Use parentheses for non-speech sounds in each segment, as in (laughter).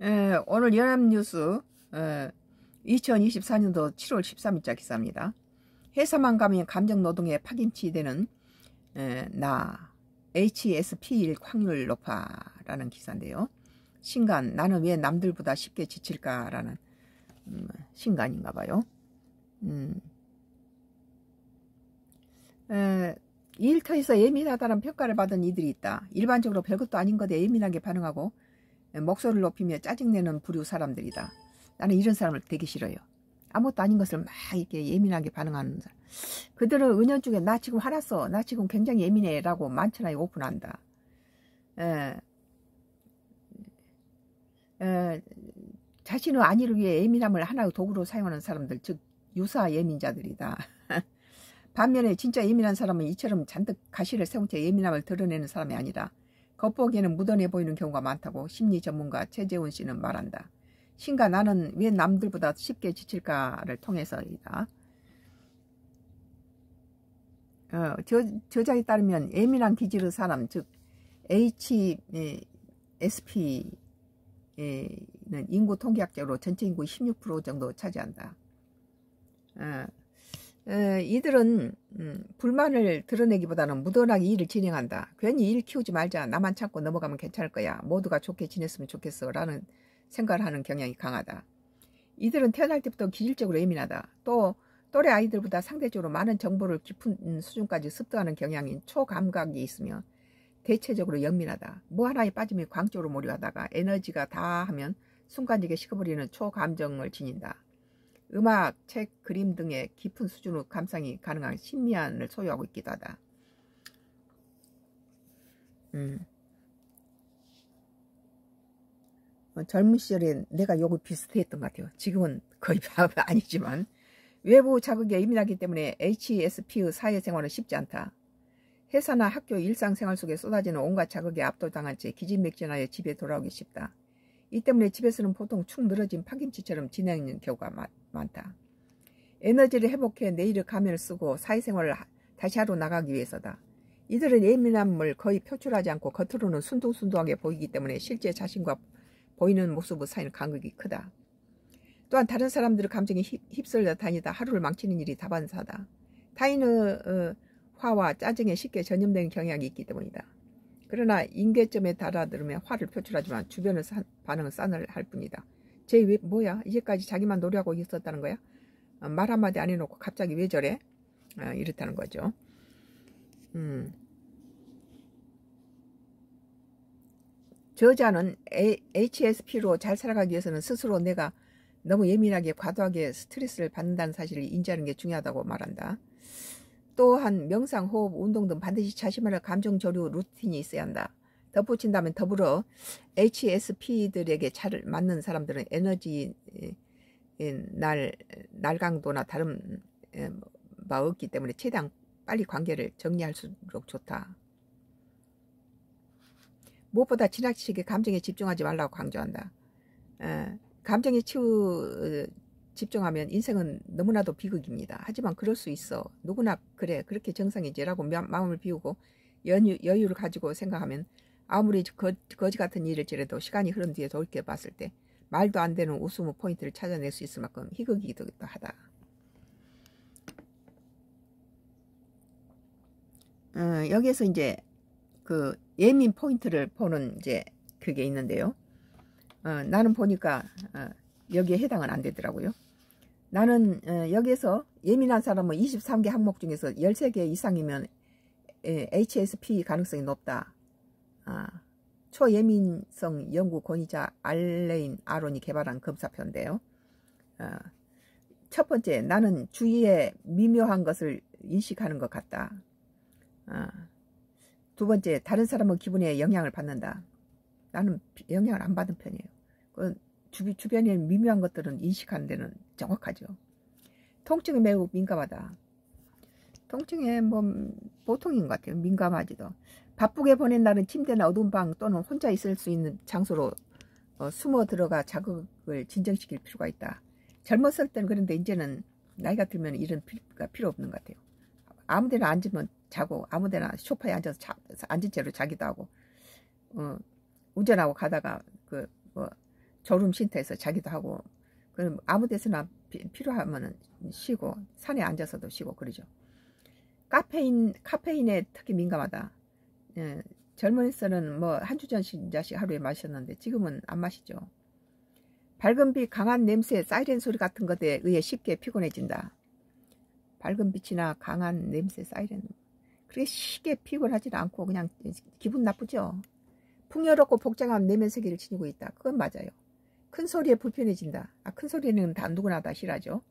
예, 오늘 연합뉴스 예, 2024년도 7월 13일자 기사입니다. 회사만 가면 감정노동에 파김치되는 예, 나 HSP1 확률 높아라는 기사인데요. 신간 나는 왜 남들보다 쉽게 지칠까라는 음, 신간인가 봐요. 음. 에, 예, 일터에서 예민하다는 평가를 받은 이들이 있다. 일반적으로 별것도 아닌 것에 예민하게 반응하고 예, 목소리를 높이며 짜증내는 부류 사람들이다. 나는 이런 사람을 되게 싫어요. 아무것도 아닌 것을 막 이렇게 예민하게 반응하는 사람. 그들은 은연중에 나 지금 화났어. 나 지금 굉장히 예민해. 라고 만천하에 오픈한다. 에, 예. 에, 예. 자신의 안위를 위해 예민함을 하나의 도구로 사용하는 사람들, 즉 유사 예민자들이다. (laughs) 반면에 진짜 예민한 사람은 이처럼 잔뜩 가시를 세운 채 예민함을 드러내는 사람이 아니라 겉보기에는 무던해 보이는 경우가 많다고 심리 전문가 최재훈 씨는 말한다. 신과 나는 왜 남들보다 쉽게 지칠까를 통해서이다. 어, 저, 저자에 따르면 예민한 기질의 사람, 즉 HSP는 인구 통계학적으로 전체 인구의 16% 정도 차지한다. 어, 에, 이들은 음, 불만을 드러내기보다는 무던하게 일을 진행한다. 괜히 일 키우지 말자. 나만 참고 넘어가면 괜찮을 거야. 모두가 좋게 지냈으면 좋겠어. 라는 생각을 하는 경향이 강하다. 이들은 태어날 때부터 기질적으로 예민하다. 또 또래 아이들보다 상대적으로 많은 정보를 깊은 수준까지 습득하는 경향인 초감각이 있으며 대체적으로 영민하다뭐 하나에 빠지면 광적으로 몰려하다가 에너지가 다 하면 순간적에 식어버리는 초감정을 지닌다. 음악, 책, 그림 등의 깊은 수준으로 감상이 가능한 신미안을 소유하고 있기도 하다. 음. 어, 젊은 시절에 내가 요거 비슷했던 것 같아요. 지금은 거의 아니지만 외부 자극에 예민하기 때문에 HSP의 e 사회생활은 쉽지 않다. 회사나 학교 일상생활 속에 쏟아지는 온갖 자극에 압도당한 채 기진맥진하여 집에 돌아오기 쉽다. 이 때문에 집에서는 보통 축 늘어진 파김치처럼 진행하는 경우가 많다. 에너지를 회복해 내일의 가면을 쓰고 사회생활을 다시 하러 나가기 위해서다. 이들은 예민함을 거의 표출하지 않고 겉으로는 순둥순둥하게 보이기 때문에 실제 자신과 보이는 모습의 사이는 간극이 크다. 또한 다른 사람들의 감정에 휩쓸려 다니다 하루를 망치는 일이 다반사다. 타인의 어, 화와 짜증에 쉽게 전염되는 경향이 있기 때문이다. 그러나 인계점에 달아들으면 화를 표출하지만 주변의 반응은 싸늘할 뿐이다. 쟤왜 뭐야? 이제까지 자기만 노려하고 있었다는 거야? 어, 말 한마디 안 해놓고 갑자기 왜 저래? 어, 이렇다는 거죠. 음. 저자는 A, HSP로 잘 살아가기 위해서는 스스로 내가 너무 예민하게 과도하게 스트레스를 받는다는 사실을 인지하는 게 중요하다고 말한다. 또한 명상, 호흡, 운동 등 반드시 자신만의 감정 조류 루틴이 있어야 한다. 덧붙인다면 더불어 HSP들에게 잘 맞는 사람들은 에너지 날 날강도나 다른 바 없기 때문에 최대한 빨리 관계를 정리할수록 좋다. 무엇보다 지나치게 감정에 집중하지 말라고 강조한다. 감정에 치우 집중하면 인생은 너무나도 비극입니다. 하지만 그럴 수 있어. 누구나 그래 그렇게 정상이지라고 마음을 비우고 여유, 여유를 가지고 생각하면 아무리 거, 거지 같은 일을지라도 시간이 흐른 뒤에 돌이켜 봤을 때 말도 안 되는 웃음 포인트를 찾아낼 수 있을 만큼 희극이기도 하다. 어, 여기에서 이제 그 예민 포인트를 보는 이제 그게 있는데요. 어, 나는 보니까 어, 여기에 해당은 안 되더라고요. 나는 여기에서 예민한 사람은 23개 항목 중에서 13개 이상이면 HSP 가능성이 높다. 아, 초예민성 연구 권위자 알레인 아론이 개발한 검사표인데요. 아, 첫 번째, 나는 주위에 미묘한 것을 인식하는 것 같다. 아, 두 번째, 다른 사람의 기분에 영향을 받는다. 나는 영향을 안 받은 편이에요. 주변에 미묘한 것들은 인식하는 데는 정확하죠. 통증이 매우 민감하다. 통증에 뭐 보통인 것 같아요. 민감하지도. 바쁘게 보낸 날은 침대나 어두운 방 또는 혼자 있을 수 있는 장소로 어, 숨어 들어가 자극을 진정시킬 필요가 있다. 젊었을 때는 그런데 이제는 나이가 들면 이런 필요가 필요 없는 것 같아요. 아무 데나 앉으면 자고 아무 데나 소파에 앉아서 자, 앉은 채로 자기도 하고 어, 운전하고 가다가 그뭐 졸음 쉼터에서 자기도 하고 그럼 아무 데서나 필요하면 쉬고 산에 앉아서도 쉬고 그러죠. 카페인 카페인에 특히 민감하다. 예, 젊은이서는 뭐 한 주전씩 자식 하루에 마셨는데 지금은 안 마시죠. 밝은 빛, 강한 냄새, 사이렌 소리 같은 것에 의해 쉽게 피곤해진다. 밝은 빛이나 강한 냄새, 사이렌 그렇게 쉽게 피곤하지 않고 그냥 기분 나쁘죠. 풍요롭고 복잡한 내면 세계를 지니고 있다. 그건 맞아요. 큰 소리에 불편해진다. 아, 큰 소리는 다 누구나 다 싫어하죠.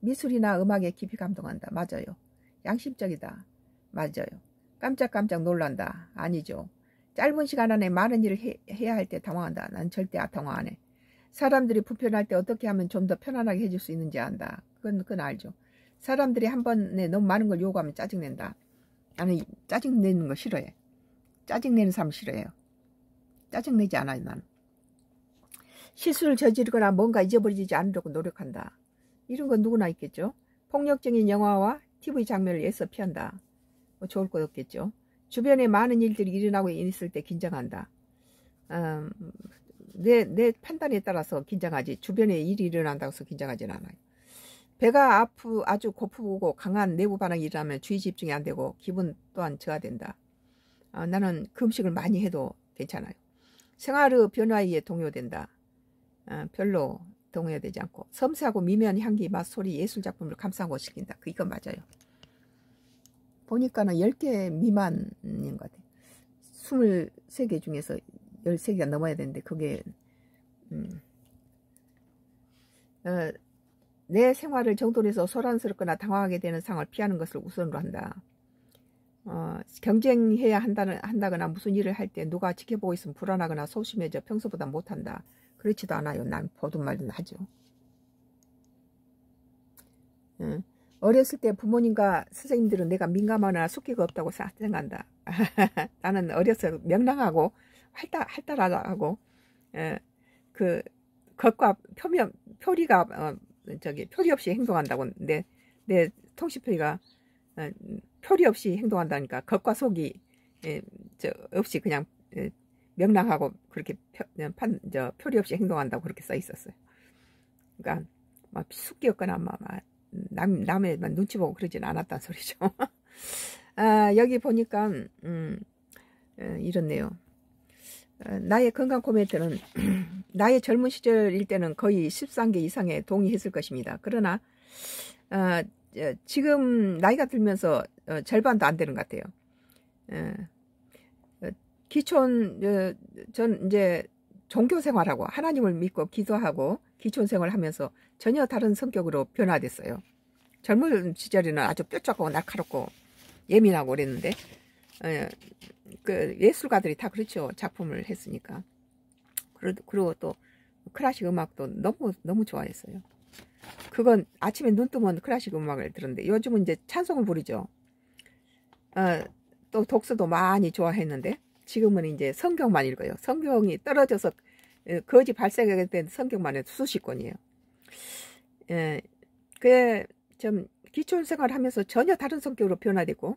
미술이나 음악에 깊이 감동한다. 맞아요. 양심적이다. 맞아요. 깜짝깜짝 놀란다. 아니죠. 짧은 시간 안에 많은 일을 해, 해야 할 때 당황한다. 난 절대 아, 당황 안 해. 사람들이 불편할 때 어떻게 하면 좀 더 편안하게 해줄 수 있는지 안다. 그건, 그건 알죠. 사람들이 한 번에 너무 많은 걸 요구하면 짜증낸다. 나는 짜증내는 거 싫어해. 짜증내는 사람 싫어해요. 짜증내지 않아요, 나는. 실수를 저지르거나 뭔가 잊어버리지 않으려고 노력한다. 이런 건 누구나 있겠죠. 폭력적인 영화와 TV 장면을 애써 피한다. 뭐 좋을 것 없겠죠. 주변에 많은 일들이 일어나고 있을 때 긴장한다. 음, 내, 내 판단에 따라서 긴장하지 주변에 일이 일어난다고 해서 긴장하진 않아요. 배가 아프, 아주 고프고 강한 내부 반응이 일어나면 주의 집중이 안 되고 기분 또한 저하된다. 아, 나는 금식을 많이 해도 괜찮아요. 생활의 변화에 동요된다. 어, 별로 동의되지 않고 섬세하고 미묘한 향기, 맛, 소리, 예술 작품을 감상시킨다. 하고그 이건 맞아요. 보니까는 10개 미만인 것 같아요. 23개 중에서 13개가 넘어야 되는데 그게 음, 어, 내 생활을 정돈해서 소란스럽거나 당황하게 되는 상황을 피하는 것을 우선으로 한다. 어, 경쟁해야 한다는, 한다거나 무슨 일을 할 때 누가 지켜보고 있으면 불안하거나 소심해져 평소보다 못한다. 그렇지도 않아요. 난 보듬말도 하죠. 어렸을 때 부모님과 선생님들은 내가 민감하나 숙기가 없다고 생각한다. (laughs) 나는 어려서 명랑하고 활달, 활달하고 예. 그 겉과 표면 표리가 어, 저기 표리 없이 행동한다고 내 내 통시표리가 어, 음, 표리 없이 행동한다니까 겉과 속이 에, 예, 저 없이 그냥 에, 예, 명랑하고 그렇게 표, 판, 저, 표리 없이 행동한다고 그렇게 써 있었어요. 그러니까 막 숙기였거나 막, 막 남, 남의 막 눈치 보고 그러진 않았단 소리죠. (laughs) 아, 여기 보니까 음, 어, 이렇네요. 어, 나의 건강 코멘트는 (clears throat) 나의 젊은 시절일 때는 거의 13개 이상에 동의했을 것입니다. 그러나 어, 지금 나이가 들면서 어, 절반도 안 되는 것 같아요. 어, 기촌 어, 전 이제 종교 생활하고 하나님을 믿고 기도하고 기촌 생활하면서 전혀 다른 성격으로 변화됐어요. 젊은 시절에는 아주 뾰족하고 날카롭고 예민하고 그랬는데 어, 그 예술가들이 다 그렇죠 작품을 했으니까 그리고 또 클래식 음악도 너무 너무 좋아했어요. 그건 아침에 눈 뜨면 클래식 음악을 들었는데 요즘은 이제 찬송을 부르죠. 어, 또 독서도 많이 좋아했는데 지금은 이제 성경만 읽어요. 성경이 떨어져서 거지 발생하게 된 성경만 해도 수십 권이에요. 예, 그좀 기초 생활하면서 전혀 다른 성격으로 변화되고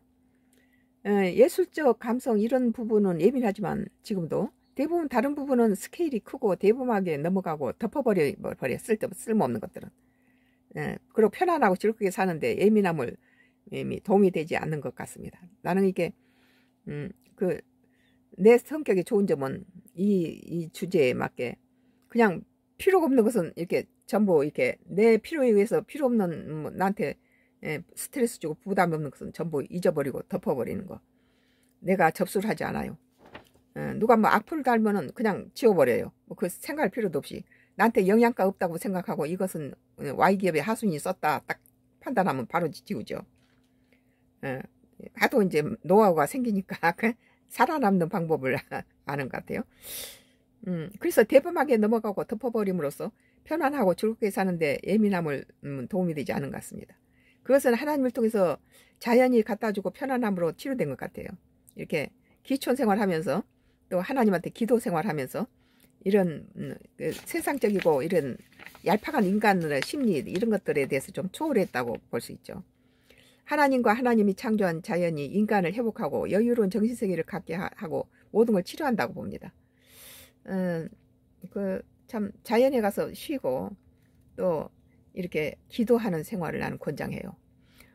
예, 예술적 감성 이런 부분은 예민하지만 지금도 대부분 다른 부분은 스케일이 크고 대범하게 넘어가고 덮어버려 버려 쓸데없 쓸모없는 것들은 예, 그리고 편안하고 즐겁게 사는데 예민함을 이미 도움이 되지 않는 것 같습니다. 나는 이게 음, 그내 성격이 좋은 점은 이, 이 주제에 맞게 그냥 필요가 없는 것은 이렇게 전부 이렇게 내 필요에 의해서 필요 없는 뭐 나한테 예, 스트레스 주고 부담 없는 것은 전부 잊어버리고 덮어버리는 거. 내가 접수를 하지 않아요. 예, 누가 뭐악플 달면은 그냥 지워버려요. 뭐 그 생각할 필요도 없이 나한테 영양가 없다고 생각하고 이것은 예, Y 기업의 하순이 썼다 딱 판단하면 바로 지우죠. 예, 하도 이제 노하우가 생기니까 (laughs) 그 살아남는 방법을 (laughs) 아는 것 같아요. 음, 그래서 대범하게 넘어가고 덮어버림으로써 편안하고 즐겁게 사는데 예민함을 음, 도움이 되지 않은 것 같습니다. 그것은 하나님을 통해서 자연이 갖다주고 편안함으로 치료된 것 같아요. 이렇게 기촌 생활하면서 또 하나님한테 기도 생활하면서 이런 음, 그 세상적이고 이런 얄팍한 인간의 심리 이런 것들에 대해서 좀 초월했다고 볼 수 있죠. 하나님과 하나님이 창조한 자연이 인간을 회복하고 여유로운 정신세계를 갖게 하고 모든 걸 치료한다고 봅니다. 음, 어, 그참 자연에 가서 쉬고 또 이렇게 기도하는 생활을 나는 권장해요.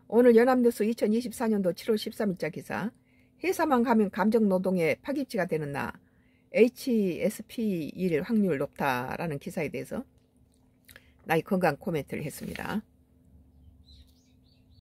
오늘 연합뉴스 2024년도 7월 13일자 기사 회사만 가면 감정노동의 파기지가 되는 나 HSP 일 확률 높다라는 기사에 대해서 나의 건강 코멘트를 했습니다.